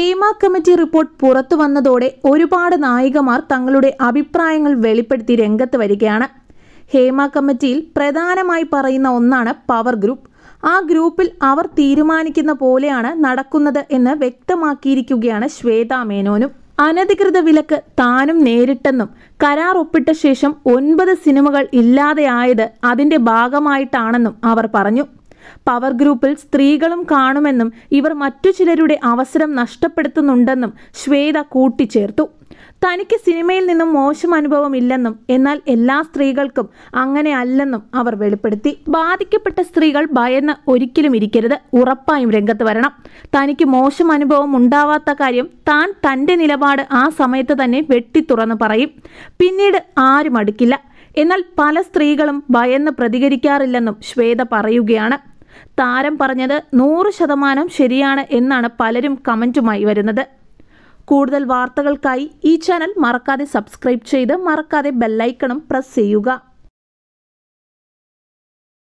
Hema committee report പുറത്തു വന്നതോടെ ഒരുപാട് നായികമാർ തങ്ങളുടെ അഭിപ്രായങ്ങൾ വെളിപ്പെടുത്തി രംഗത്ത് വരികയാണ് ഹേമ കമ്മിറ്റിയിൽ പ്രധാനമായി പറയുന്ന ഒന്നാണ് പവർ ഗ്രൂപ്പ് ആ ഗ്രൂപ്പിൽ അവർ തീരുമാനിക്കുന്ന പോലെയാണ് നടക്കുന്നത് എന്ന് വ്യക്തമാക്കിയിരിക്കുകയാണ് ശ്വേതാ മേനോനും അനധികൃത വിലക്ക് താനും നേരിട്ടെന്നും കരാർ ഒപ്പിട്ട ശേഷം ഒൻപത് സിനിമകൾ ഇല്ലാതെയായത് അതിന്റെ ഭാഗമായിട്ടാണെന്നും അവർ പറഞ്ഞു പവർ ഗ്രൂപ്പിൽ സ്ത്രീകളും കാണുമെന്നും ഇവർ മറ്റു ചിലരുടെ അവസരം നഷ്ടപ്പെടുത്തുന്നുണ്ടെന്നും ശ്വേത കൂട്ടിച്ചേർത്തു തനിക്ക് സിനിമയിൽ നിന്നും മോശം അനുഭവം ഇല്ലെന്നും എന്നാൽ എല്ലാ സ്ത്രീകൾക്കും അങ്ങനെ അല്ലെന്നും അവർ വെളിപ്പെടുത്തി ബാധിക്കപ്പെട്ട സ്ത്രീകൾ ഭയന്ന് ഒരിക്കലും ഇരിക്കരുത് ഉറപ്പായും രംഗത്ത് വരണം തനിക്ക് മോശം അനുഭവം ഉണ്ടാവാത്ത കാര്യം താൻ തൻ്റെ നിലപാട് ആ സമയത്ത് തന്നെ തുറന്ന് പറയും പിന്നീട് ആരും അടുക്കില്ല എന്നാൽ പല സ്ത്രീകളും ഭയന്ന് പ്രതികരിക്കാറില്ലെന്നും ശ്വേത പറയുകയാണ് താരം പറഞ്ഞത് നൂറ് ശതമാനം ശരിയാണ് എന്നാണ് പലരും കമൻറ്റുമായി വരുന്നത് കൂടുതൽ വാർത്തകൾക്കായി ഈ ചാനൽ മറക്കാതെ സബ്സ്ക്രൈബ് ചെയ്ത് മറക്കാതെ ബെല്ലൈക്കണും പ്രസ് ചെയ്യുക